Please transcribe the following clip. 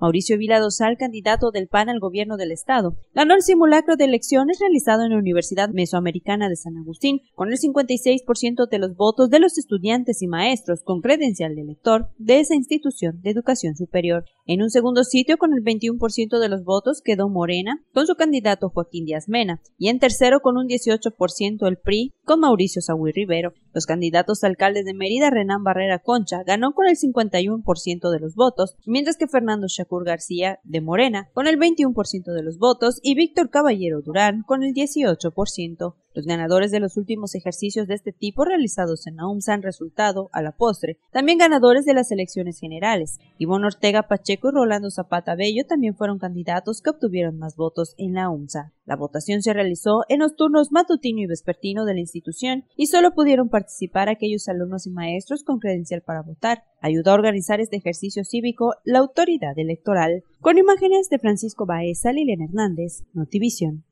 Mauricio Vila Dosal, candidato del PAN al gobierno del Estado, ganó el simulacro de elecciones realizado en la Universidad Mesoamericana de San Agustín con el 56% de los votos de los estudiantes y maestros con credencial de elector de esa institución de educación superior. En un segundo sitio, con el 21% de los votos, quedó Morena, con su candidato Joaquín Díaz Mena, y en tercero, con un 18% el PRI, con Mauricio Saúl Rivero. Los candidatos alcaldes de Mérida, Renán Barrera Concha, ganó con el 51% de los votos, mientras que Fernando Shakur García, de Morena, con el 21% de los votos, y Víctor Caballero Durán, con el 18%. Los ganadores de los últimos ejercicios de este tipo realizados en UMSA han resultado, a la postre, también ganadores de las elecciones generales. Ivonne Ortega Pacheco y Rolando Zapata Bello también fueron candidatos que obtuvieron más votos en la UMSA. La votación se realizó en los turnos matutino y vespertino de la institución y solo pudieron participar aquellos alumnos y maestros con credencial para votar. Ayudó a organizar este ejercicio cívico la autoridad electoral. Con imágenes de Francisco Baeza, Lilian Hernández, Notivision.